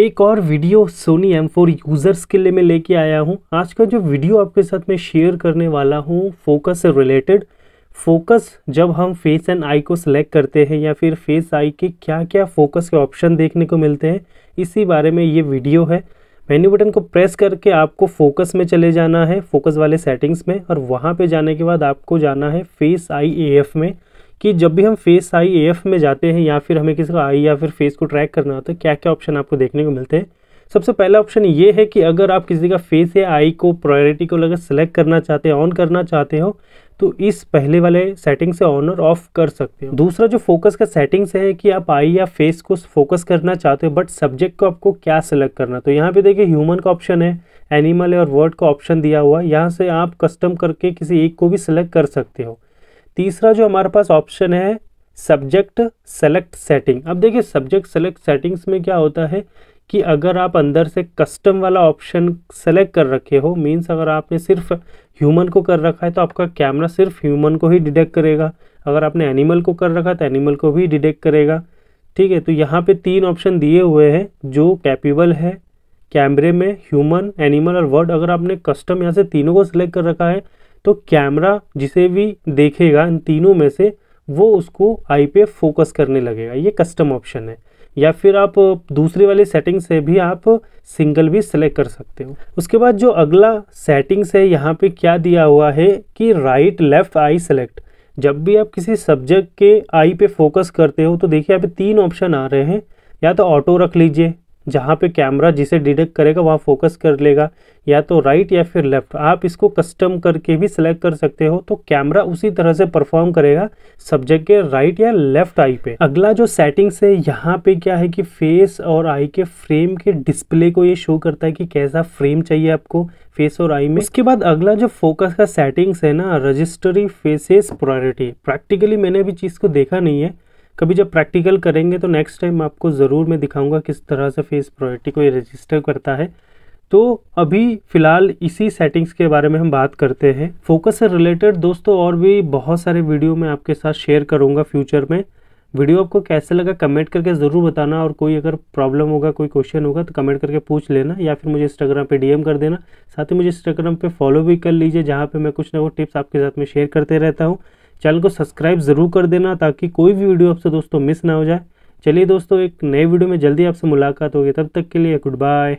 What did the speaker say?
एक और video Sony M four users के लिए मैं लेके आया हूँ आज का जो वीडियो आपके साथ मैं शेयर करने वाला हूँ फोकस से रिलेटेड फोकस जब हम फेस एंड आई को सिलेक्ट करते हैं या फिर फेस आई के क्या क्या फोकस के ऑप्शन देखने को मिलते हैं इसी बारे में ये वीडियो है मेन्यू बटन को प्रेस करके आपको फोकस में चले जाना है फोकस वाले सेटिंग्स में और वहाँ पर जाने के बाद आपको जाना है फेस आई ए एफ में कि जब भी हम फेस आई एफ में जाते हैं या फिर हमें किसी का आई या फिर फेस को ट्रैक करना होता है क्या क्या ऑप्शन आपको देखने को मिलते हैं सबसे पहला ऑप्शन ये है कि अगर आप किसी का फेस या आई को प्रायोरिटी को अगर सेलेक्ट करना चाहते हैं ऑन करना चाहते हो तो इस पहले वाले सेटिंग से ऑन और ऑफ कर सकते हो दूसरा जो फोकस का सेटिंग्स है कि आप आई या फेस को फोकस करना चाहते हो बट सब्जेक्ट को आपको क्या सेलेक्ट करना तो यहाँ पे देखिए ह्यूमन का ऑप्शन है एनिमल है और वर्ड का ऑप्शन दिया हुआ है यहाँ से आप कस्टम करके किसी एक को भी सिलेक्ट कर सकते हो तीसरा जो हमारे पास ऑप्शन है सब्जेक्ट सेलेक्ट सेटिंग अब देखिए सब्जेक्ट सेलेक्ट सेटिंग्स में क्या होता है कि अगर आप अंदर से कस्टम वाला ऑप्शन सेलेक्ट कर रखे हो मीन्स अगर आपने सिर्फ ह्यूमन को कर रखा है तो आपका कैमरा सिर्फ ह्यूमन को ही डिटेक्ट करेगा अगर आपने एनिमल को कर रखा है तो एनिमल को भी डिटेक्ट करेगा ठीक है तो यहाँ पे तीन ऑप्शन दिए हुए हैं जो कैपेबल है कैमरे में ह्यूमन एनिमल और वर्ड अगर आपने कस्टम यहाँ से तीनों को सिलेक्ट कर रखा है तो कैमरा जिसे भी देखेगा इन तीनों में से वो उसको आई पे फोकस करने लगेगा ये कस्टम ऑप्शन है या फिर आप दूसरे वाले सेटिंग से भी आप सिंगल भी सेलेक्ट कर सकते हो उसके बाद जो अगला सेटिंग्स है यहाँ पे क्या दिया हुआ है कि राइट लेफ़्ट आई सेलेक्ट जब भी आप किसी सब्जेक्ट के आई पे फोकस करते हो तो देखिए यहाँ पे तीन ऑप्शन आ रहे हैं या तो ऑटो रख लीजिए जहाँ पे कैमरा जिसे डिटेक्ट करेगा वहाँ फोकस कर लेगा या तो राइट या फिर लेफ़्ट आप इसको कस्टम करके भी सिलेक्ट कर सकते हो तो कैमरा उसी तरह से परफॉर्म करेगा सब्जेक्ट के राइट या लेफ़्ट आई पे अगला जो सेटिंग्स है यहाँ पे क्या है कि फेस और आई के फ्रेम के डिस्प्ले को ये शो करता है कि कैसा फ्रेम चाहिए आपको फेस और आई में उसके बाद अगला जो फोकस का सेटिंग्स है ना रजिस्टरी फेसेस प्रायोरिटी प्रैक्टिकली मैंने अभी चीज़ को देखा नहीं है कभी जब प्रैक्टिकल करेंगे तो नेक्स्ट टाइम आपको ज़रूर मैं दिखाऊंगा किस तरह से फेस प्रायोरिटी को ये रजिस्टर करता है तो अभी फ़िलहाल इसी सेटिंग्स के बारे में हम बात करते हैं फोकस से रिलेटेड दोस्तों और भी बहुत सारे वीडियो मैं आपके साथ शेयर करूँगा फ्यूचर में वीडियो आपको कैसे लगा कमेंट करके ज़रूर बताना और कोई अगर प्रॉब्लम होगा कोई क्वेश्चन होगा तो कमेंट करके पूछ लेना या फिर मुझे इंस्टाग्राम पे डीएम कर देना साथ ही मुझे इंस्टाग्राम पे फॉलो भी कर लीजिए जहाँ पे मैं कुछ ना कुछ टिप्स आपके साथ में शेयर करते रहता हूँ चैनल को सब्सक्राइब ज़रूर कर देना ताकि कोई भी वीडियो आपसे दोस्तों मिस ना हो जाए चलिए दोस्तों एक नए वीडियो में जल्दी आपसे मुलाकात होगी तब तक के लिए गुड बाय